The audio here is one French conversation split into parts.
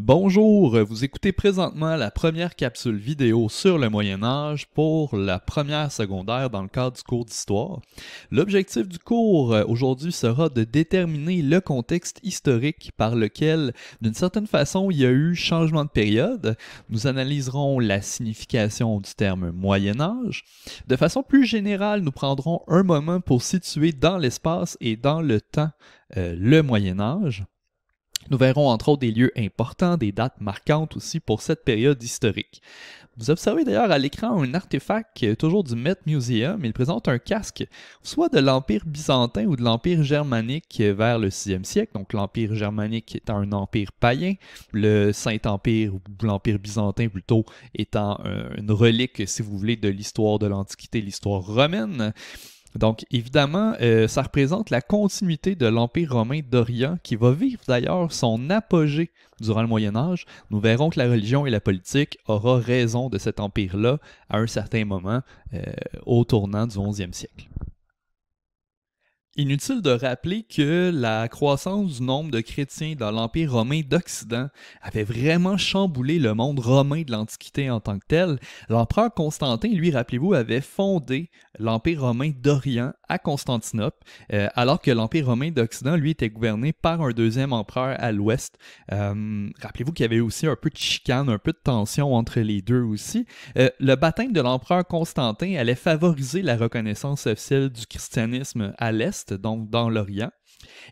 Bonjour, vous écoutez présentement la première capsule vidéo sur le Moyen Âge pour la première secondaire dans le cadre du cours d'histoire. L'objectif du cours euh, aujourd'hui sera de déterminer le contexte historique par lequel, d'une certaine façon, il y a eu changement de période. Nous analyserons la signification du terme Moyen Âge. De façon plus générale, nous prendrons un moment pour situer dans l'espace et dans le temps euh, le Moyen Âge. Nous verrons entre autres des lieux importants, des dates marquantes aussi pour cette période historique. Vous observez d'ailleurs à l'écran un artefact toujours du Met Museum. Il présente un casque soit de l'Empire byzantin ou de l'Empire germanique vers le 6e siècle. Donc l'Empire germanique étant un empire païen, le Saint-Empire ou l'Empire byzantin plutôt étant euh, une relique, si vous voulez, de l'histoire de l'Antiquité, l'histoire romaine. Donc, évidemment, euh, ça représente la continuité de l'Empire romain d'Orient qui va vivre d'ailleurs son apogée durant le Moyen Âge. Nous verrons que la religion et la politique aura raison de cet empire-là à un certain moment euh, au tournant du 11e siècle. Inutile de rappeler que la croissance du nombre de chrétiens dans l'Empire romain d'Occident avait vraiment chamboulé le monde romain de l'Antiquité en tant que tel. L'empereur Constantin, lui, rappelez-vous, avait fondé l'Empire romain d'Orient à Constantinople, euh, alors que l'Empire romain d'Occident, lui, était gouverné par un deuxième empereur à l'ouest. Euh, rappelez-vous qu'il y avait aussi un peu de chicane, un peu de tension entre les deux aussi. Euh, le baptême de l'empereur Constantin allait favoriser la reconnaissance officielle du christianisme à l'est donc dans l'Orient.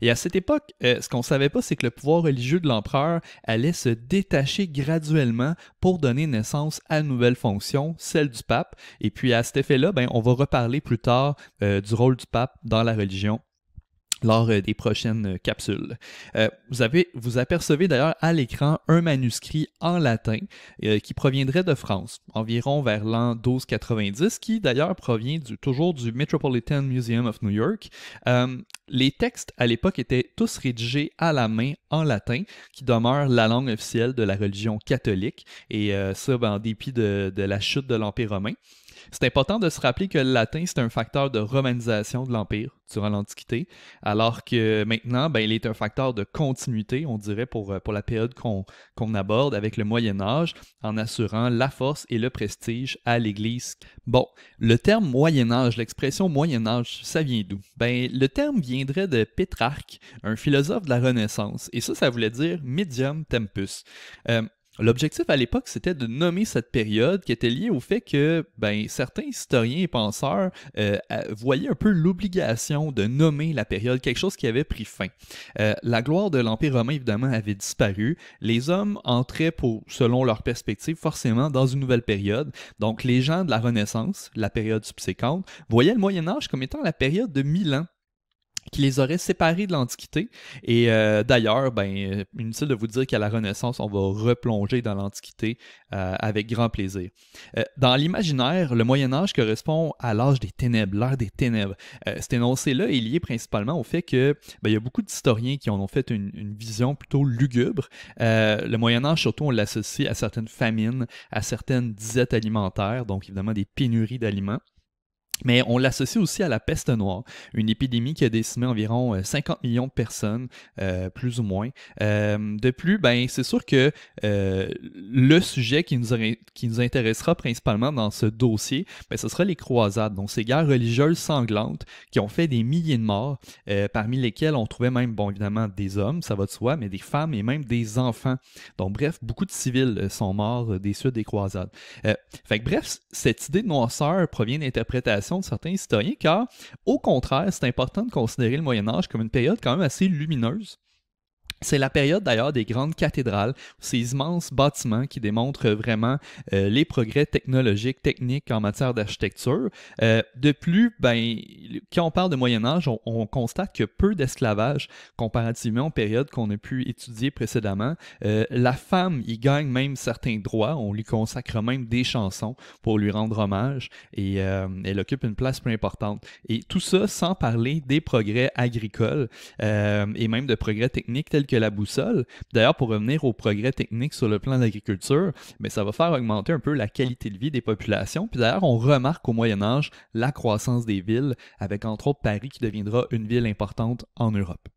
Et à cette époque, euh, ce qu'on ne savait pas, c'est que le pouvoir religieux de l'empereur allait se détacher graduellement pour donner naissance à une nouvelle fonction, celle du pape. Et puis à cet effet-là, ben, on va reparler plus tard euh, du rôle du pape dans la religion lors euh, des prochaines euh, capsules. Euh, vous, apercevez d'ailleurs à l'écran un manuscrit en latin qui proviendrait de France, environ vers l'an 1290, qui d'ailleurs provient du, toujours du Metropolitan Museum of New York. les textes à l'époque étaient tous rédigés à la main en latin, qui demeure la langue officielle de la religion catholique, et ça ben, en dépit de la chute de l'Empire romain. C'est important de se rappeler que le latin, c'est un facteur de romanisation de l'Empire durant l'Antiquité, alors que maintenant, ben, il est un facteur de continuité, on dirait, pour, euh, pour la période qu'on aborde avec le Moyen Âge, en assurant la force et le prestige à l'Église. Bon, le terme Moyen Âge, l'expression Moyen Âge, ça vient d'où? Ben, le terme viendrait de Pétrarque, un philosophe de la Renaissance, et ça, ça voulait dire medium tempus. Euh, L'objectif à l'époque, c'était de nommer cette période qui était liée au fait que ben, certains historiens et penseurs euh, voyaient un peu l'obligation de nommer la période, quelque chose qui avait pris fin. Euh, la gloire de l'Empire romain, évidemment, avait disparu. Les hommes entraient, pour, selon leur perspective, forcément dans une nouvelle période. Donc les gens de la Renaissance, la période subséquente, voyaient le Moyen Âge comme étant la période de mille ans qui les aurait séparés de l'Antiquité. Et euh, d'ailleurs, ben, euh, inutile de vous dire qu'à la Renaissance, on va replonger dans l'Antiquité euh, avec grand plaisir. dans l'imaginaire, le Moyen Âge correspond à l'âge des ténèbres, l'ère des ténèbres. cet énoncé-là est lié principalement au fait que ben, il y a beaucoup d'historiens qui en ont fait une, vision plutôt lugubre. le Moyen Âge, surtout, on l'associe à certaines famines, à certaines disettes alimentaires, donc évidemment des pénuries d'aliments. Mais on l'associe aussi à la peste noire, une épidémie qui a décimé environ 50 euh, millions de personnes, euh, plus ou moins. Euh, de plus, ben c'est sûr que le sujet qui nous, qui nous intéressera principalement dans ce dossier, ben, ce sera les croisades, donc ces guerres religieuses sanglantes qui ont fait des milliers de morts, parmi lesquelles on trouvait même, bon évidemment, des hommes, ça va de soi, mais des femmes et même des enfants. Donc bref, beaucoup de civils sont morts des suites des croisades. fait bref, cette idée de noirceur provient d'interprétations de certains historiens, car au contraire, c'est important de considérer le Moyen Âge comme une période quand même assez lumineuse. C'est la période d'ailleurs des grandes cathédrales, ces immenses bâtiments qui démontrent vraiment euh, les progrès technologiques, techniques en matière d'architecture. Euh, de plus, ben, quand on parle de Moyen Âge, on, constate que peu d'esclavage comparativement aux périodes qu'on a pu étudier précédemment. Euh, la femme y gagne même certains droits, on lui consacre même des chansons pour lui rendre hommage et euh, elle occupe une place plus importante. Et tout ça sans parler des progrès agricoles euh, et même de progrès techniques tels que la boussole. D'ailleurs, pour revenir aux progrès techniques sur le plan de l'agriculture, mais ben, ça va faire augmenter un peu la qualité de vie des populations. Puis d'ailleurs, on remarque au Moyen Âge la croissance des villes avec entre autres Paris qui deviendra une ville importante en Europe.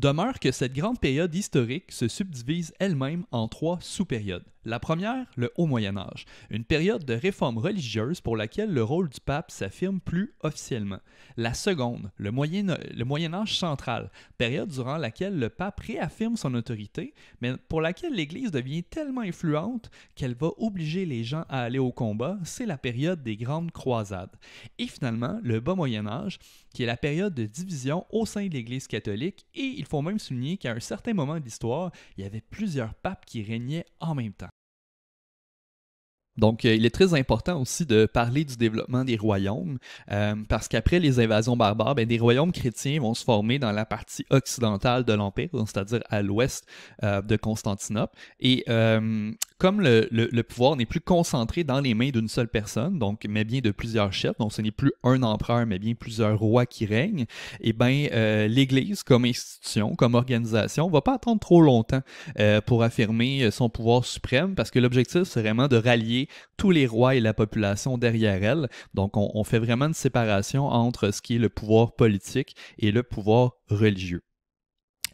Demeure que cette grande période historique se subdivise elle-même en trois sous-périodes. La première, le Haut Moyen Âge, une période de réforme religieuse pour laquelle le rôle du pape s'affirme plus officiellement. La seconde, le Moyen, Âge central, période durant laquelle le pape réaffirme son autorité, mais pour laquelle l'Église devient tellement influente qu'elle va obliger les gens à aller au combat, c'est la période des grandes croisades. Et finalement, le Bas Moyen Âge, qui est la période de division au sein de l'Église catholique, et il faut même souligner qu'à un certain moment de l'histoire, il y avait plusieurs papes qui régnaient en même temps. Donc, euh, il est très important aussi de parler du développement des royaumes, euh, parce qu'après les invasions barbares, ben, des royaumes chrétiens vont se former dans la partie occidentale de l'Empire, c'est-à-dire à, l'ouest euh, de Constantinople. Et comme le, pouvoir n'est plus concentré dans les mains d'une seule personne, donc mais bien de plusieurs chefs, donc ce n'est plus un empereur, mais bien plusieurs rois qui règnent, et eh bien, euh, l'Église, comme institution, comme organisation, va pas attendre trop longtemps euh, pour affirmer euh, son pouvoir suprême, parce que l'objectif, c'est vraiment de rallier tous les rois et la population derrière elle. Donc, on fait vraiment une séparation entre ce qui est le pouvoir politique et le pouvoir religieux.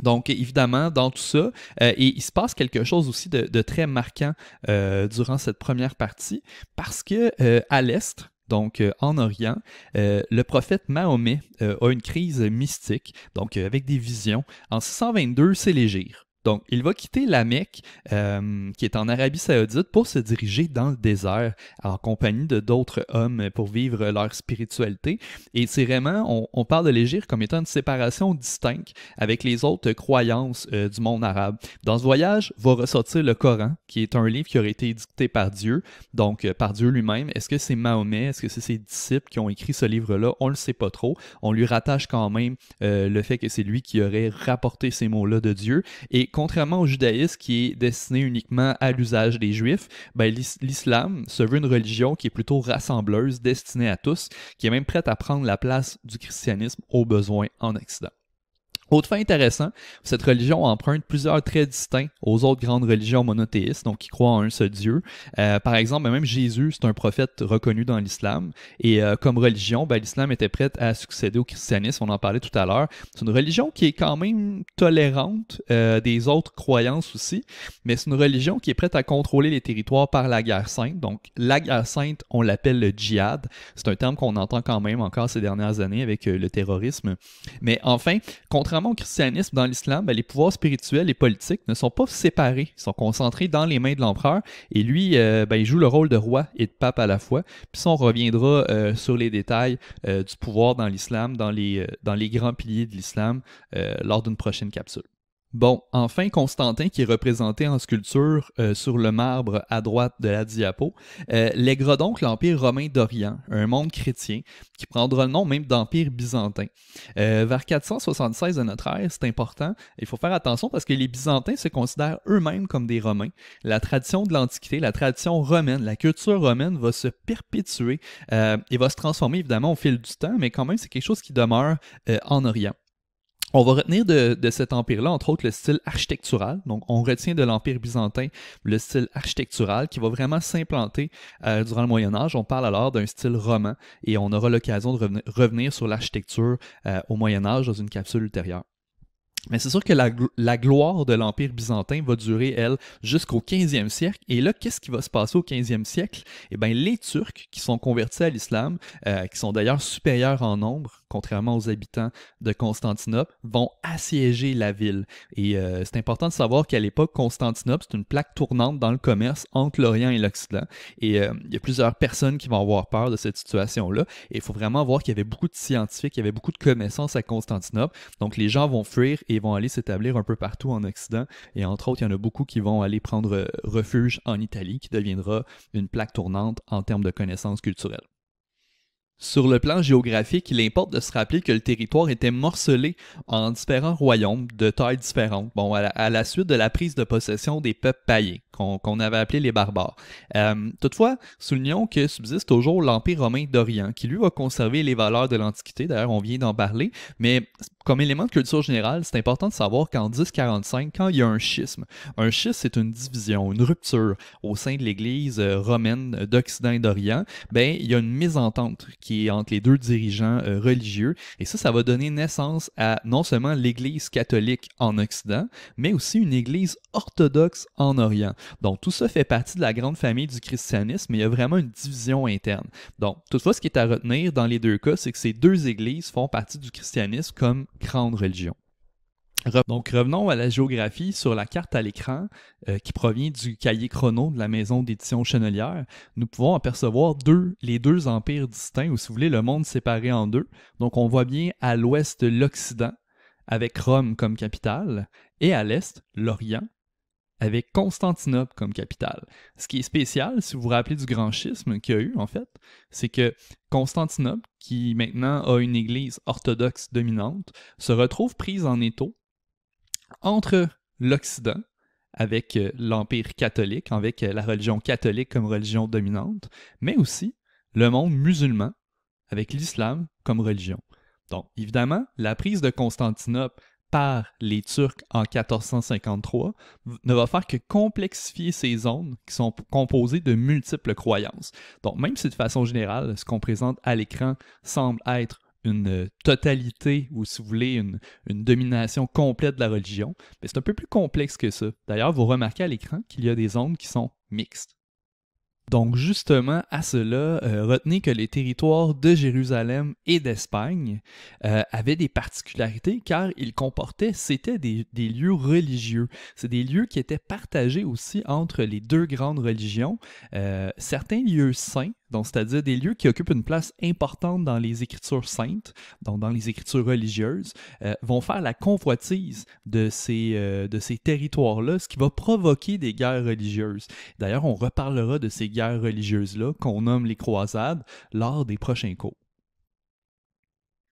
Donc, évidemment, dans tout ça, euh, et il se passe quelque chose aussi de, très marquant euh, durant cette première partie, parce que euh, à l'est, donc en Orient, le prophète Mahomet a une crise mystique, donc avec des visions. En 622, c'est léger. Donc, il va quitter la Mecque, euh, qui est en Arabie saoudite, pour se diriger dans le désert en compagnie de d'autres hommes euh, pour vivre leur spiritualité. Et c'est vraiment, on, parle de l'Égypte comme étant une séparation distincte avec les autres croyances euh, du monde arabe. Dans ce voyage, va ressortir le Coran, qui est un livre qui aurait été édicté par Dieu, donc par Dieu lui-même. Est-ce que c'est Mahomet, est-ce que c'est ses disciples qui ont écrit ce livre-là? On ne le sait pas trop. On lui rattache quand même le fait que c'est lui qui aurait rapporté ces mots-là de Dieu. Et contrairement au judaïsme qui est destiné uniquement à l'usage des juifs, ben, l'islam se veut une religion qui est plutôt rassembleuse, destinée à tous, qui est même prête à prendre la place du christianisme aux besoins en Occident. Autre fait intéressant, cette religion emprunte plusieurs traits distincts aux autres grandes religions monothéistes, donc qui croient en un seul Dieu. Euh, par exemple, même Jésus, c'est un prophète reconnu dans l'islam, et euh, comme religion, ben, l'islam était prête à succéder au christianisme, on en parlait tout à l'heure. C'est une religion qui est quand même tolérante euh, des autres croyances aussi, mais c'est une religion qui est prête à contrôler les territoires par la guerre sainte. Donc la guerre sainte, on l'appelle le djihad. C'est un terme qu'on entend quand même encore ces dernières années avec le terrorisme. Mais enfin, contrairement au christianisme, dans l'islam, ben, les pouvoirs spirituels et politiques ne sont pas séparés. Ils sont concentrés dans les mains de l'empereur. Et lui, euh, ben, il joue le rôle de roi et de pape à la fois. Puis on reviendra euh, sur les détails euh, du pouvoir dans l'islam, dans les grands piliers de l'islam, lors d'une prochaine capsule. Bon, enfin, Constantin, qui est représenté en sculpture euh, sur le marbre à droite de la diapo, euh, lèguera donc l'Empire romain d'Orient, un monde chrétien, qui prendra le nom même d'Empire byzantin. Euh, vers 476 de notre ère, c'est important, il faut faire attention parce que les Byzantins se considèrent eux-mêmes comme des Romains. La tradition de l'Antiquité, la tradition romaine, la culture romaine va se perpétuer euh, et va se transformer évidemment au fil du temps, mais quand même, c'est quelque chose qui demeure en Orient. On va retenir de, de cet empire-là, entre autres, le style architectural. Donc, on retient de l'empire byzantin le style architectural qui va vraiment s'implanter euh, durant le Moyen Âge. On parle alors d'un style roman et on aura l'occasion de revenir sur l'architecture euh, au Moyen Âge dans une capsule ultérieure. Mais c'est sûr que la, gloire de l'Empire byzantin va durer, elle, jusqu'au 15e siècle. Et là, qu'est-ce qui va se passer au 15e siècle? Eh bien, les Turcs qui sont convertis à l'islam, euh, qui sont d'ailleurs supérieurs en nombre, contrairement aux habitants de Constantinople, vont assiéger la ville. Et euh, c'est important de savoir qu'à l'époque, Constantinople, c'est une plaque tournante dans le commerce entre l'Orient et l'Occident. Et euh, il y a plusieurs personnes qui vont avoir peur de cette situation-là. Et il faut vraiment voir qu'il y avait beaucoup de scientifiques, il y avait beaucoup de connaissances à Constantinople. Donc, les gens vont fuir vont aller s'établir un peu partout en Occident. Et entre autres, il y en a beaucoup qui vont aller prendre euh, refuge en Italie, qui deviendra une plaque tournante en termes de connaissances culturelles. Sur le plan géographique, il importe de se rappeler que le territoire était morcelé en différents royaumes de tailles différentes, bon, à la, suite de la prise de possession des peuples païens, qu'on avait appelés les barbares. Euh, toutefois, soulignons que subsiste toujours l'Empire romain d'Orient, qui lui va conserver les valeurs de l'Antiquité, d'ailleurs on vient d'en parler, mais comme élément de culture générale, c'est important de savoir qu'en 1045, quand il y a un schisme, un schisme c'est une division, une rupture au sein de l'Église euh, romaine euh, d'Occident et d'Orient, ben il y a une mésentente qui est entre les deux dirigeants euh, religieux et ça, ça va donner naissance à non seulement l'Église catholique en Occident, mais aussi une Église orthodoxe en Orient. Donc tout ça fait partie de la grande famille du christianisme, mais il y a vraiment une division interne. Donc toutefois, ce qui est à retenir dans les deux cas, c'est que ces deux églises font partie du christianisme comme grande religion. Donc revenons à la géographie sur la carte à l'écran euh, qui provient du cahier chrono de la maison d'édition Chenelière. Nous pouvons apercevoir deux, les deux empires distincts, ou si vous voulez le monde séparé en deux. Donc on voit bien à l'ouest l'Occident, avec Rome comme capitale, et à l'est l'Orient, avec Constantinople comme capitale. Ce qui est spécial, si vous vous rappelez du grand schisme qu'il y a eu, en fait, c'est que Constantinople, qui maintenant a une église orthodoxe dominante, se retrouve prise en étau entre l'Occident, avec euh, l'Empire catholique, avec euh, la religion catholique comme religion dominante, mais aussi le monde musulman, avec l'islam comme religion. Donc, évidemment, la prise de Constantinople par les Turcs en 1453 ne va faire que complexifier ces zones qui sont composées de multiples croyances. Donc même si de façon générale, ce qu'on présente à l'écran semble être une euh, totalité ou si vous voulez une, domination complète de la religion, mais c'est un peu plus complexe que ça. D'ailleurs, vous remarquez à l'écran qu'il y a des zones qui sont mixtes. Donc justement, à cela, euh, retenez que les territoires de Jérusalem et d'Espagne euh, avaient des particularités car ils comportaient, c'était des, lieux religieux. C'est des lieux qui étaient partagés aussi entre les deux grandes religions. Euh, certains lieux saints, c'est-à-dire des lieux qui occupent une place importante dans les Écritures saintes, donc dans les Écritures religieuses, euh, vont faire la convoitise de ces, euh, ces territoires-là, ce qui va provoquer des guerres religieuses. D'ailleurs, on reparlera de ces guerres religieuses-là, qu'on nomme les croisades, lors des prochains cours.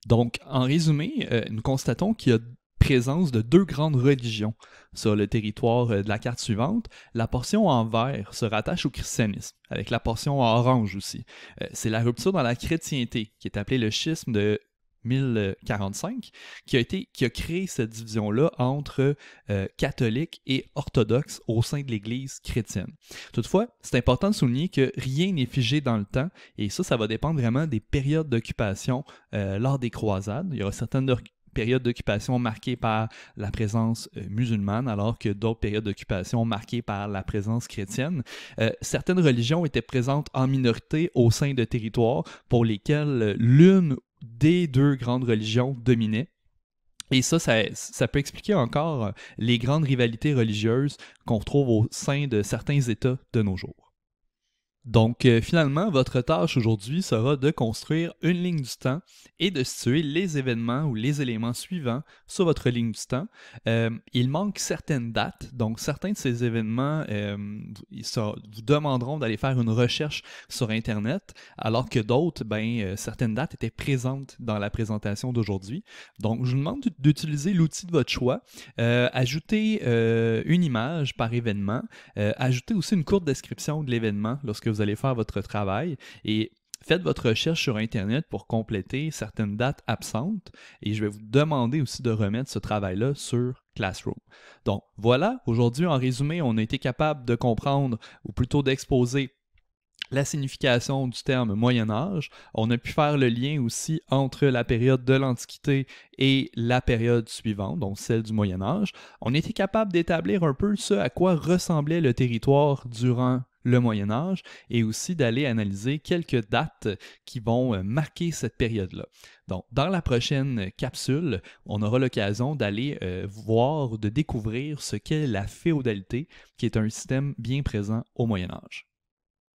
Donc, en résumé, euh, nous constatons qu'il y a présence de deux grandes religions sur le territoire euh, de la carte suivante. La portion en vert se rattache au christianisme, avec la portion en orange aussi. Euh, c'est la rupture dans la chrétienté, qui est appelée le schisme de 1045, qui a, été, qui a créé cette division-là entre euh, catholiques et orthodoxes au sein de l'Église chrétienne. Toutefois, c'est important de souligner que rien n'est figé dans le temps, et ça, ça va dépendre vraiment des périodes d'occupation lors des croisades. Il y aura certaines périodes d'occupation marquée par la présence euh, musulmane, alors que d'autres périodes d'occupation marquées par la présence chrétienne. Euh, certaines religions étaient présentes en minorité au sein de territoires pour lesquels euh, l'une des deux grandes religions dominait. Et ça, ça, ça, peut expliquer encore les grandes rivalités religieuses qu'on retrouve au sein de certains États de nos jours. Donc euh, finalement, votre tâche aujourd'hui sera de construire une ligne du temps et de situer les événements ou les éléments suivants sur votre ligne du temps. Euh, il manque certaines dates, donc certains de ces événements euh, vous demanderont d'aller faire une recherche sur Internet, alors que d'autres, ben, certaines dates étaient présentes dans la présentation d'aujourd'hui. Donc je vous demande d'utiliser l'outil de votre choix, ajoutez une image par événement, ajoutez aussi une courte description de l'événement lorsque vous vous allez faire votre travail et faites votre recherche sur Internet pour compléter certaines dates absentes et je vais vous demander aussi de remettre ce travail-là sur Classroom. Donc voilà, aujourd'hui en résumé, on a été capable de comprendre ou plutôt d'exposer la signification du terme Moyen Âge. On a pu faire le lien aussi entre la période de l'Antiquité et la période suivante, donc celle du Moyen Âge. On était capable d'établir un peu ce à quoi ressemblait le territoire durant le Moyen Âge et aussi d'aller analyser quelques dates qui vont euh, marquer cette période-là. Donc, dans la prochaine capsule, on aura l'occasion d'aller euh, voir, de découvrir ce qu'est la féodalité, qui est un système bien présent au Moyen Âge.